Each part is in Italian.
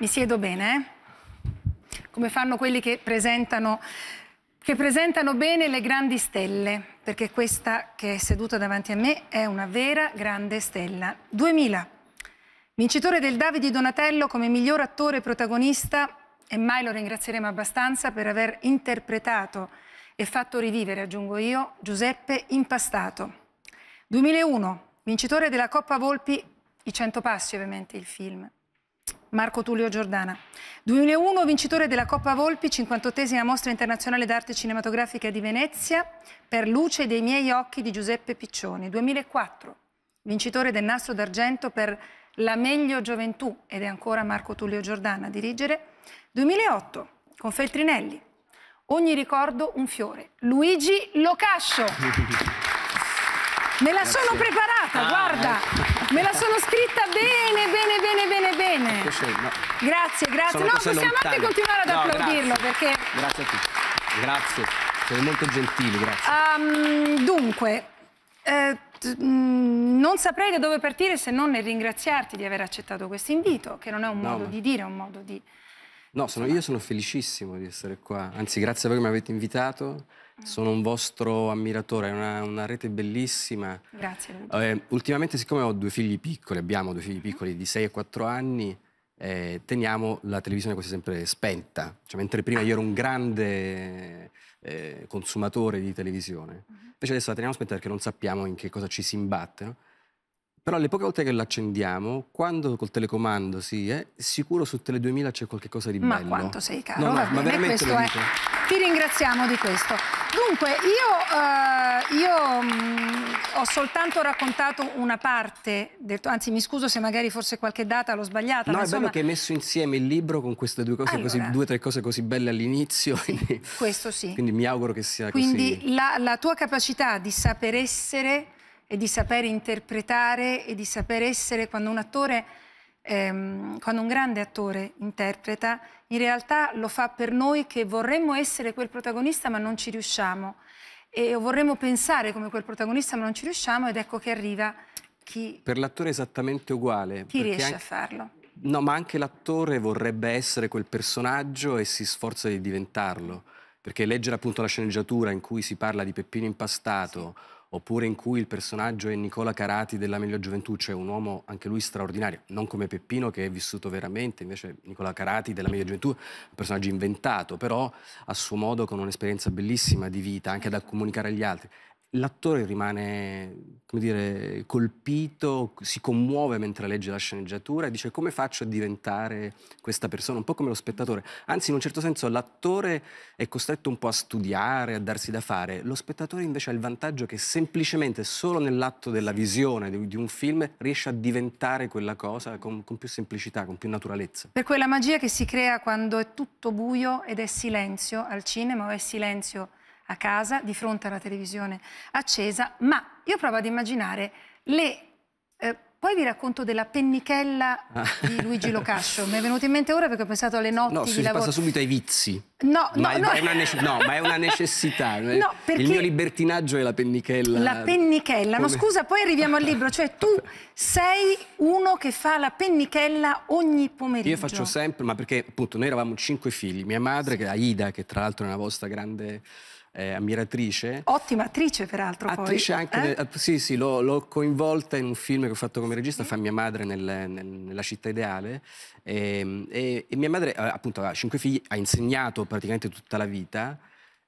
Mi siedo bene, eh? Come fanno quelli che presentano, che presentano bene le grandi stelle, perché questa che è seduta davanti a me è una vera grande stella. 2000. Vincitore del Davide Donatello come miglior attore protagonista, e mai lo ringrazieremo abbastanza per aver interpretato e fatto rivivere, aggiungo io, Giuseppe Impastato. 2001, vincitore della Coppa Volpi, i 100 passi ovviamente il film. Marco Tullio Giordana. 2001 vincitore della Coppa Volpi, 58esima mostra internazionale d'arte cinematografica di Venezia, per Luce dei miei occhi di Giuseppe Piccioni. 2004 vincitore del Nastro d'Argento per La meglio gioventù, ed è ancora Marco Tullio Giordana a dirigere. 2008 con Feltrinelli. Ogni ricordo un fiore. Luigi Locascio. Me la sono preparata, ah, guarda, me la sono scritta Grazie, grazie. Sono no, possiamo lontane. anche continuare ad no, applaudirlo grazie. perché... Grazie a tutti. Grazie, siete molto gentili, grazie. Um, dunque, eh, mm, non saprei da dove partire se non nel ringraziarti di aver accettato questo invito, che non è un no, modo ma... di dire, è un modo di... No, sono, io sono felicissimo di essere qua, anzi grazie a voi che mi avete invitato, mm. sono un vostro ammiratore, è una, una, rete bellissima. Grazie. Eh, ultimamente siccome ho due figli piccoli, abbiamo due figli piccoli di 6 e 4 anni, eh, teniamo la televisione quasi sempre spenta. Cioè, mentre prima io ero un grande eh, consumatore di televisione, mhm. invece adesso la teniamo spenta perché non sappiamo in che cosa ci si imbatte. No? Però le poche volte che l'accendiamo, quando col telecomando si sì, è, sicuro su Tele 2000 c'è qualcosa di ma bello. Ma quanto sei caro, no, no, ma veramente lo È... Eh. Ti ringraziamo di questo. Dunque, io, eh, io mh, mm, ho soltanto raccontato una parte, del, anzi mi scuso se magari forse qualche data l'ho sbagliata. No, ma è insomma... bello che hai messo insieme il libro con queste due cose, allora, così, due o tre cose così belle all'inizio. Sì, questo sì. Quindi mi auguro che sia quindi così. Quindi la, la tua capacità di saper essere e di sapere interpretare e di sapere essere quando un attore, ehm, quando un grande attore interpreta, in realtà lo fa per noi che vorremmo essere quel protagonista ma non ci riusciamo e vorremmo pensare come quel protagonista ma non ci riusciamo ed ecco che arriva chi... Per l'attore è esattamente uguale. Chi riesce anche... a farlo. No, ma anche l'attore vorrebbe essere quel personaggio e si sforza di diventarlo. Perché leggere appunto la sceneggiatura in cui si parla di Peppino impastato sì oppure in cui il personaggio è Nicola Carati della Meglio Gioventù, cioè un uomo anche lui straordinario, non come Peppino che è vissuto veramente, invece Nicola Carati della Meglio Gioventù un personaggio inventato, però a suo modo con un'esperienza bellissima di vita, anche da comunicare agli altri l'attore rimane, come dire, colpito, si commuove mentre legge la sceneggiatura e dice come faccio a diventare questa persona, un po' come lo spettatore. Anzi, in un certo senso l'attore è costretto un po' a studiare, a darsi da fare, lo spettatore invece ha il vantaggio che semplicemente solo nell'atto della visione di, un film riesce a diventare quella cosa con, con più semplicità, con più naturalezza. Per quella magia che si crea quando è tutto buio ed è silenzio al cinema o è silenzio a casa di fronte alla televisione accesa, ma io provo ad immaginare le... Eh, poi vi racconto della pennichella ah. di Luigi Locascio. Mi è venuto in mente ora perché ho pensato alle notti no, di lavoro. No, si passa subito ai vizi. No, ma, no, è, no. È no, ma è una necessità. No, perché... Il mio libertinaggio è la pennichella. La pennichella, Come... no scusa, poi arriviamo al libro. Cioè tu sei uno che fa la pennichella ogni pomeriggio. Io faccio sempre, ma perché appunto noi eravamo cinque figli. Mia madre, che è Aida, che tra l'altro è una vostra grande eh, ammiratrice. Ottima attrice, peraltro. Attrice poi. anche. Eh? Nel, eh, sì, sì, l'ho, coinvolta in un film che ho fatto come regista, sì. fa mia madre nel, nel, nella città ideale. E, ehm, e, e, mia madre, eh, appunto, ha cinque figli, ha insegnato praticamente tutta la vita.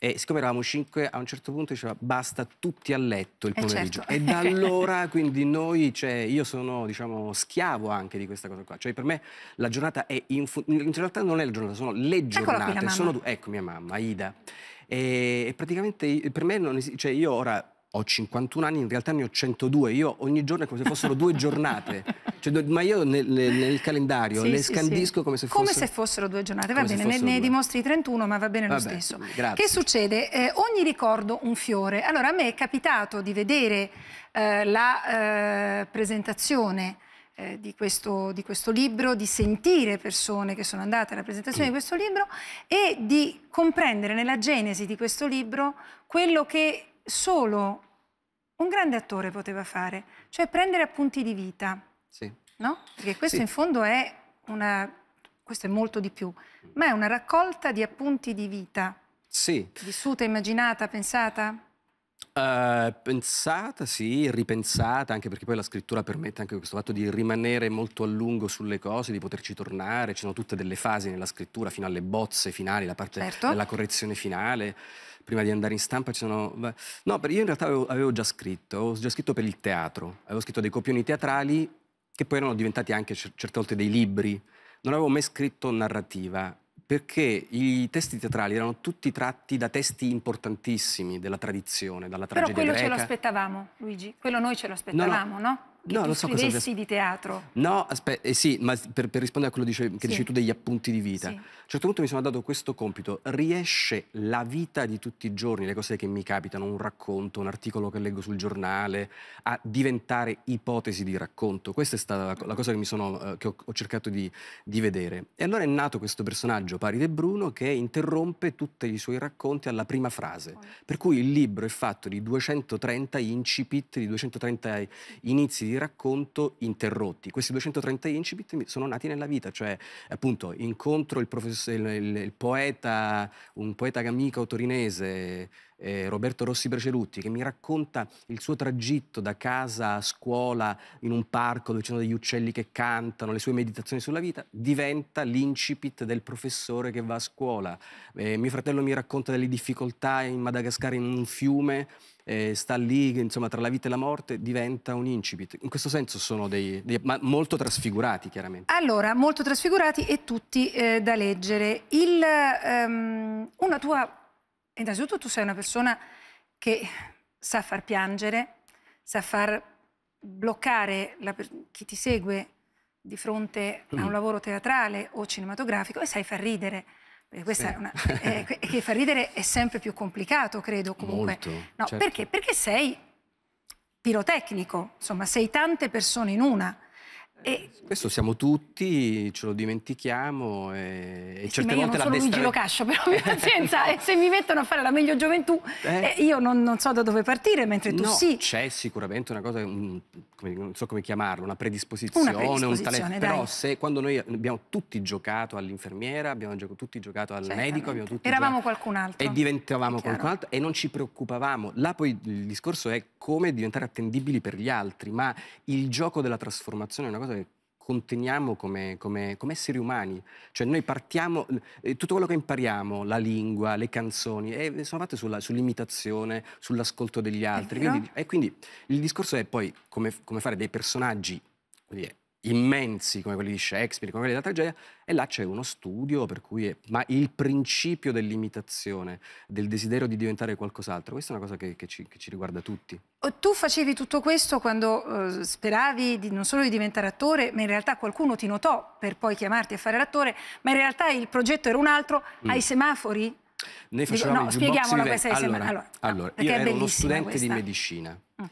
E siccome eravamo cinque, a un certo punto diceva basta tutti a letto il pomeriggio. Eh certo. E da allora, quindi noi, cioè, io sono, diciamo, schiavo anche di questa cosa qua. Cioè, per me la giornata è... In, in realtà non è la giornata, sono le giornate. Qui, sono, ecco mia mamma, Ida. E, e praticamente per me non esiste, cioè io ora ho 51 anni, in realtà ne ho 102. Io ogni giorno è come se fossero due giornate. Cioè, ma io nel, nel calendario sì, le sì, scandisco sì. come se fossero... Come se fossero due giornate, va bene, ne, ne dimostri 31, ma va bene Vabbè, lo stesso. Grazie. Che succede? Eh, ogni ricordo un fiore. Allora, a me è capitato di vedere eh, la eh, presentazione eh, di, questo, di, questo, libro, di sentire persone che sono andate alla presentazione di questo libro e di comprendere nella genesi di questo libro quello che solo un grande attore poteva fare, cioè prendere appunti di vita. Sì. No? Perché questo sì. in fondo è una... questo è molto di più, ma è una raccolta di appunti di vita. Sì. Vissuta, immaginata, pensata? Ehm, pensata, sì, ripensata, anche perché poi la scrittura permette anche questo fatto di rimanere molto a lungo sulle cose, di poterci tornare, ci sono tutte delle fasi nella scrittura, fino alle bozze finali, la parte certo. della correzione finale, prima di andare in stampa ci sono... No, io in realtà avevo, avevo già scritto, avevo già scritto per il teatro, avevo scritto dei copioni teatrali che poi erano diventati anche certe volte dei libri, non avevo mai scritto narrativa perché i testi teatrali erano tutti tratti da testi importantissimi della tradizione, dalla tragedia Però quello greca. ce lo aspettavamo, Luigi, quello noi ce lo aspettavamo, no? no. no? che no, tu so scrivessi di teatro. No, aspetta, eh sì, ma per, per, rispondere a quello dice, che sì. dici tu degli appunti di vita. Sì. A un certo punto mi sono dato questo compito, riesce la vita di tutti i giorni, le cose che mi capitano, un racconto, un articolo che leggo sul giornale, a diventare ipotesi di racconto. Questa è stata la, la cosa che, sono, eh, che ho, ho, cercato di, di vedere. E allora è nato questo personaggio, Pari De Bruno, che interrompe tutti i suoi racconti alla prima frase. Per cui il libro è fatto di 230 incipit, di 230 inizi di racconto interrotti. Questi 230 incipit sono nati nella vita, cioè appunto incontro il, il, il poeta, un poeta amico torinese eh, Roberto Rossi Brecerutti, che mi racconta il suo tragitto da casa a scuola in un parco dove ci sono degli uccelli che cantano, le sue meditazioni sulla vita, diventa l'incipit del professore che va a scuola. Eh, mio fratello mi racconta delle difficoltà in Madagascar in un fiume. Eh, sta lì, insomma, tra la vita e la morte, diventa un incipit. In questo senso sono dei, dei ma molto trasfigurati, chiaramente. Allora, molto trasfigurati e tutti eh, da leggere. Il, um, una tua Innanzitutto tu sei una persona che sa far piangere, sa far bloccare la, chi ti segue di fronte a un mm. lavoro teatrale o cinematografico e sai far ridere. Sì. Una, eh, che far ridere è sempre più complicato, credo comunque. Molto, no, certo. Perché? Perché sei pirotecnico, insomma, sei tante persone in una. E questo siamo tutti, ce lo dimentichiamo e, e sì, certe volte la destra... Io non sono Luigi Lo Cascio, però mia pazienza, no. e se mi mettono a fare la meglio gioventù eh? eh. io non, non, so da dove partire, mentre tu no, sì. c'è sicuramente una cosa, un, come, non so come chiamarlo, una predisposizione, una predisposizione un talento, però se quando noi abbiamo tutti giocato all'infermiera, abbiamo tutti giocato al Certamente. medico, abbiamo tutti Eravamo giocato, qualcun altro. E diventavamo qualcun altro e non ci preoccupavamo. Là poi il discorso è come diventare attendibili per gli altri, ma il gioco della trasformazione è una cosa conteniamo come, come, come esseri umani. Cioè noi partiamo, eh, tutto quello che impariamo, la lingua, le canzoni, eh, sono fatte sull'imitazione, sull'ascolto degli altri. Quindi, e quindi il discorso è poi come, come fare dei personaggi, quindi, immensi come quelli di Shakespeare, come quelli della tragedia, e là c'è uno studio per cui... È... Ma il principio dell'imitazione, del desiderio di diventare qualcos'altro, questa è una cosa che, che, ci, che, ci, riguarda tutti. Tu facevi tutto questo quando eh, speravi di, non solo di diventare attore, ma in realtà qualcuno ti notò per poi chiamarti a fare l'attore, ma in realtà il progetto era un altro, mm. ai semafori? Noi facevamo no, il jukebox in Allora, allora, allora io ero uno studente questa. di medicina. Mm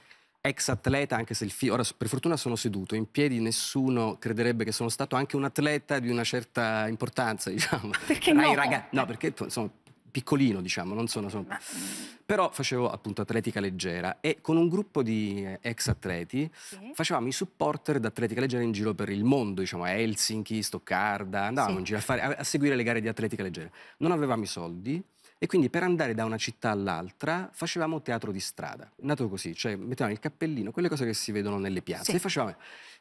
ex atleta, anche se il figlio, ora per fortuna sono seduto, in piedi nessuno crederebbe che sono stato anche un atleta di una certa importanza, diciamo. Perché Rai, no? Raga... no, eh. perché sono piccolino, diciamo, non sono... sono... Ma... Però facevo appunto atletica leggera e con un gruppo di eh, ex atleti sì. facevamo i supporter d'atletica leggera in giro per il mondo, diciamo, a Helsinki, Stoccarda, andavamo sì. in giro a, fare, a, a seguire le gare di atletica leggera. Non avevamo i soldi, e quindi per andare da una città all'altra facevamo teatro di strada, nato così, cioè mettevamo il cappellino, quelle cose che si vedono nelle piazze, sì. e facevamo...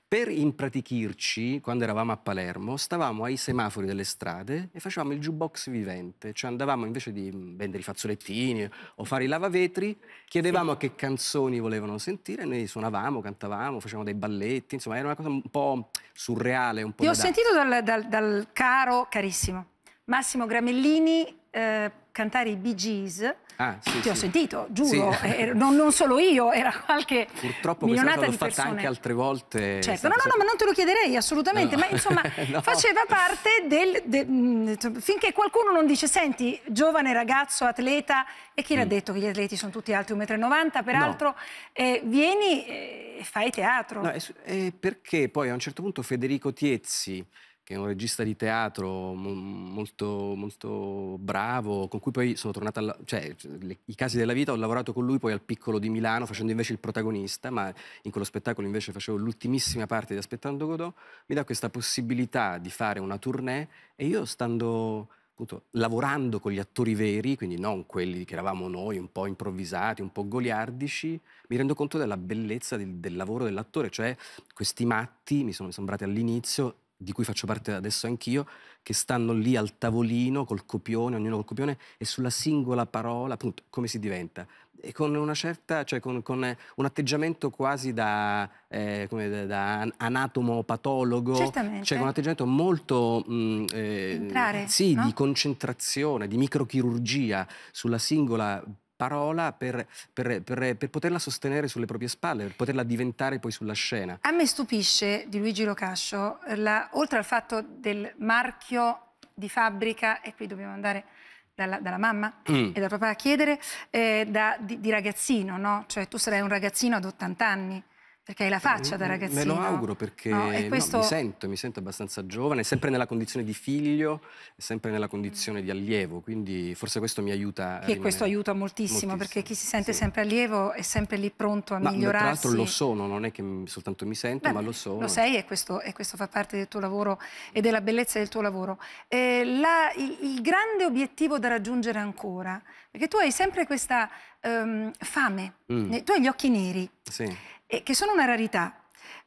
Per impratichirci, quando eravamo a Palermo, stavamo ai semafori delle strade e facevamo il jukebox vivente, cioè andavamo invece di vendere i fazzolettini o fare i lavavetri, chiedevamo sì. che canzoni volevano sentire, noi suonavamo, cantavamo, facevamo dei balletti, insomma era una cosa un po' surreale, un po'... Ti ho sentito dal, dal, dal, caro, carissimo, Massimo Gramellini, eh, cantare i Bee Gees. Ah, sì, Ti sì. ho sentito, giuro, sì. eh, non, non, solo io, era qualche Purtroppo milionata di persone. Purtroppo questa cosa l'ho fatta anche altre volte. Certo, no, no, no, ma non te lo chiederei assolutamente, no. ma insomma no. faceva parte del... De, mm, finché qualcuno non dice, senti, giovane ragazzo, atleta, e chi mm. l'ha detto che gli atleti sono tutti alti 1,90 m, peraltro, no. eh, vieni e fai teatro. No, è, è perché poi a un certo punto Federico Tiezzi che è un regista di teatro molto, molto bravo, con cui poi sono tornata, alla, cioè le, i casi della vita, ho lavorato con lui poi al Piccolo di Milano facendo invece il protagonista, ma in quello spettacolo invece facevo l'ultimissima parte di Aspettando Godot, mi dà questa possibilità di fare una tournée e io stando appunto lavorando con gli attori veri, quindi non quelli che eravamo noi, un po' improvvisati, un po' goliardici, mi rendo conto della bellezza del, del lavoro dell'attore, cioè questi matti mi sono sembrati all'inizio di cui faccio parte adesso anch'io, che stanno lì al tavolino col copione, ognuno col copione, e sulla singola parola, appunto, come si diventa. E con una certa, cioè con, con un atteggiamento quasi da, eh, da, da anatomo patologo, Certamente. cioè con un atteggiamento molto mh, mm, eh, Entrare, sì, no? di concentrazione, di microchirurgia sulla singola parola per, per, per, per, poterla sostenere sulle proprie spalle, per poterla diventare poi sulla scena. A me stupisce di Luigi Locascio, eh, la, oltre al fatto del marchio di fabbrica, e qui dobbiamo andare dalla, dalla mamma mm. e dal papà a chiedere, eh, da, di, di, ragazzino, no? Cioè tu sarai un ragazzino ad 80 anni perché hai la eh, faccia da ragazzino. Me lo auguro perché no, questo... no, mi sento, mi sento abbastanza giovane, sempre nella condizione di figlio, sempre nella condizione di allievo, quindi forse questo mi aiuta. Che questo aiuta moltissimo, moltissimo, perché chi si sente sì. sempre allievo è sempre lì pronto a ma, migliorarsi. Tra l'altro lo sono, non è che soltanto mi sento, Beh, ma lo sono. Lo sei e questo, e questo, fa parte del tuo lavoro e della bellezza del tuo lavoro. Eh, la, il, il grande obiettivo da raggiungere ancora, perché tu hai sempre questa um, fame. Mm. Eh, tu hai gli occhi neri, sì. eh, che sono una rarità,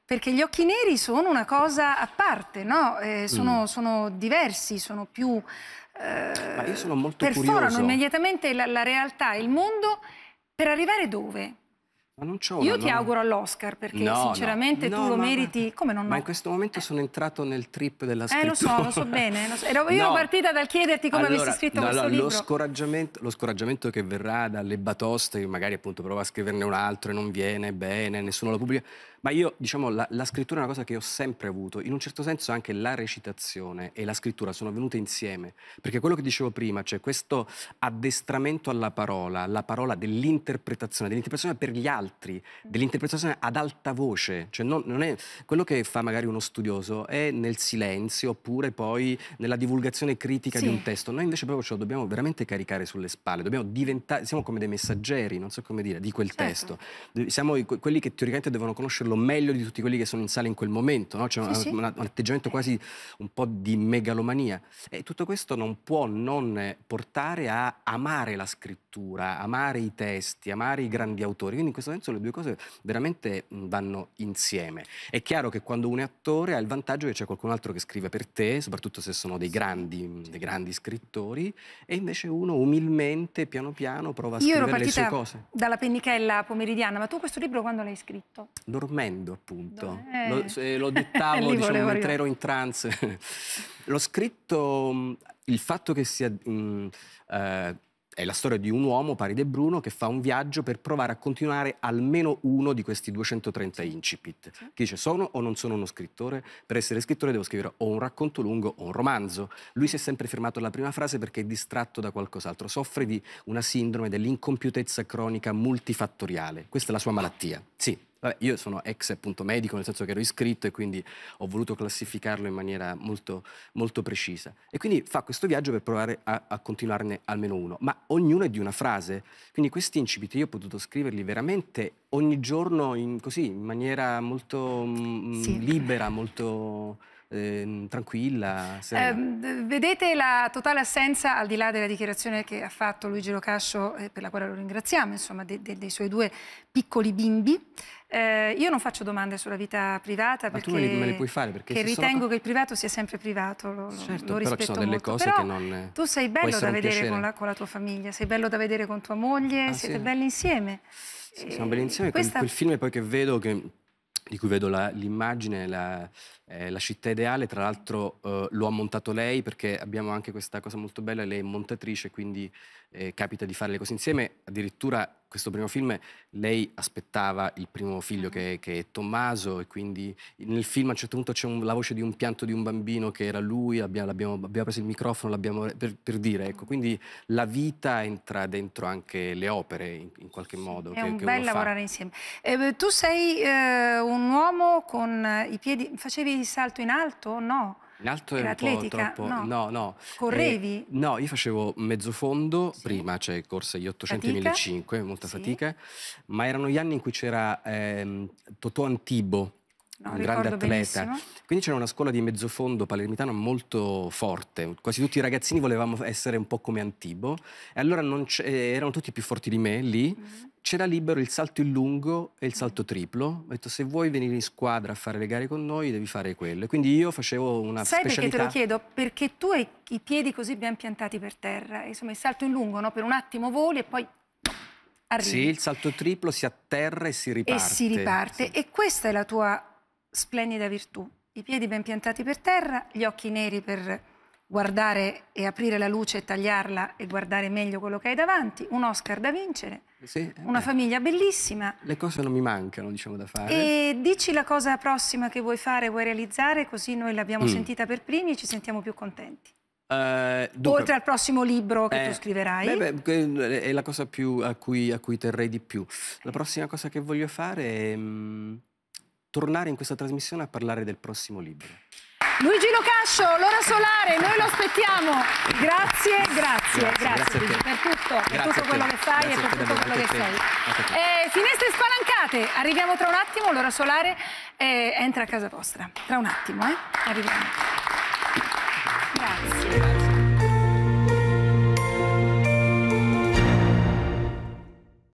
perché gli occhi neri sono una cosa a parte, no? eh, sono, mm. sono, diversi, sono più... Eh, Ma io sono molto perforano curioso. immediatamente la, la realtà e il mondo per arrivare dove? Ma non c'ho Io ti non... auguro all'Oscar perché no, sinceramente no. tu no, lo ma... meriti. Come non Ma in questo momento eh. sono entrato nel trip della scrittura. Eh, lo so, lo so bene. Lo so. Ero, io ero partita dal chiederti come allora, avessi scritto questo allora, libro. Lo scoraggiamento, lo scoraggiamento che verrà dalle batoste, che magari appunto prova a scriverne un altro e non viene bene, nessuno lo pubblica ma io, diciamo, la, la, scrittura è una cosa che ho sempre avuto. In un certo senso anche la recitazione e la scrittura sono venute insieme. Perché quello che dicevo prima, cioè questo addestramento alla parola, la parola dell'interpretazione, dell'interpretazione per gli altri, mm. dell'interpretazione ad alta voce. Cioè non, non è quello che fa magari uno studioso è nel silenzio oppure poi nella divulgazione critica sì. di un testo. Noi invece proprio ce lo dobbiamo veramente caricare sulle spalle. Dobbiamo diventare, siamo come dei messaggeri, non so come dire, di quel certo. testo. Siamo quelli che teoricamente devono conoscere renderlo meglio di tutti quelli che sono in sala in quel momento, no? c'è sì, un, sì. un, atteggiamento quasi un po' di megalomania. E tutto questo non può non portare a amare la scrittura, amare i testi, amare i grandi autori, quindi in questo senso le due cose veramente vanno insieme. È chiaro che quando un è attore ha il vantaggio che c'è qualcun altro che scrive per te, soprattutto se sono dei grandi, dei grandi scrittori, e invece uno umilmente, piano piano, prova a Io scrivere le sue cose. Io ero partita dalla pennichella pomeridiana, ma tu questo libro quando l'hai scritto? Normalmente dormendo, appunto. Lo, eh. eh, lo, dettavo diciamo, mentre ero in trance. L'ho scritto, mm, il fatto che sia... Mh, mm, eh, è la storia di un uomo, pari Paride Bruno, che fa un viaggio per provare a continuare almeno uno di questi 230 incipit. Che dice, sono o non sono uno scrittore? Per essere scrittore devo scrivere o un racconto lungo o un romanzo. Lui si è sempre fermato alla prima frase perché è distratto da qualcos'altro. Soffre di una sindrome dell'incompiutezza cronica multifattoriale. Questa è la sua malattia. Sì, Vabbè, io sono ex appunto medico, nel senso che ero iscritto e quindi ho voluto classificarlo in maniera molto, molto precisa. E quindi fa questo viaggio per provare a, a continuarne almeno uno, ma ognuno è di una frase. Quindi questi incipiti io ho potuto scriverli veramente ogni giorno in, così, in maniera molto mh, mm, sì. libera, molto eh, tranquilla? Eh, vedete la totale assenza, al di là della dichiarazione che ha fatto Luigi Locascio, eh, per la quale lo ringraziamo, insomma, de de dei suoi due piccoli bimbi, eh, io non faccio domande sulla vita privata perché, tu me le puoi fare perché ritengo sono... che il privato sia sempre privato, lo, certo, lo rispetto però ci sono molto. delle cose però che non eh, tu sei bello da vedere con la, con la, tua famiglia, sei bello da vedere con tua moglie, ah, siete sì. belli insieme. Sì, siamo belli insieme, questa... quel film poi che vedo che, di cui vedo l'immagine, la, eh, la città ideale, tra l'altro, eh, lo ha montato lei perché abbiamo anche questa cosa molto bella, lei è montatrice, quindi eh, capita di fare le cose insieme. Addirittura questo primo film lei aspettava il primo figlio che, che è Tommaso e quindi nel film a un certo punto c'è la voce di un pianto di un bambino che era lui, abbiamo, abbiamo, abbiamo preso il microfono per, per, dire, ecco, quindi la vita entra dentro anche le opere in, in qualche modo. È che, un che bel lavorare fa. insieme. Eh, tu sei eh, un uomo con i piedi, facevi salto in alto? No. In alto era un atletica? po' troppo. No, no. no. Correvi? Eh, no, io facevo mezzo fondo sì. prima, cioè corse gli 800 e 1500, molta sì. fatica, ma erano gli anni in cui c'era ehm, Totò Antibo no, un grande atleta. Benissimo. Quindi c'era una scuola di mezzofondo palermitano molto forte, quasi tutti i ragazzini volevamo essere un po' come Antibo e allora eh, erano tutti più forti di me lì. Mm -hmm. C'era libero il salto in lungo e il salto triplo. Ho detto se vuoi venire in squadra a fare le gare con noi devi fare quello. Quindi io facevo una Sai specialità. Sai perché te lo chiedo? Perché tu hai i piedi così ben piantati per terra. Insomma, il salto in lungo, no? Per un attimo voli e poi Arrivi. Sì, il salto triplo si atterra e si riparte. E si riparte. Sì. E questa è la tua splendida virtù. I piedi ben piantati per terra, gli occhi neri per guardare e aprire la luce e tagliarla e guardare meglio quello che hai davanti, un Oscar da vincere, sì, eh una beh. famiglia bellissima. Le cose non mi mancano, diciamo, da fare. E dici la cosa prossima che vuoi fare, vuoi realizzare, così noi l'abbiamo mm. sentita per primi e ci sentiamo più contenti. Uh, dunque, Oltre al prossimo libro che eh, tu scriverai. Beh, beh, è la cosa a cui, a cui, terrei di più. La prossima cosa che voglio fare è... Mh, mm, tornare in questa trasmissione a parlare del prossimo libro. Luigi Locascio, l'ora solare, noi lo aspettiamo. Grazie, grazie, grazie, grazie, grazie per tutto, grazie per tutto quello che fai e per tutto quello che sei. Eh, finestre spalancate, arriviamo tra un attimo, l'ora solare eh, entra a casa vostra. Tra un attimo, eh? Arriviamo.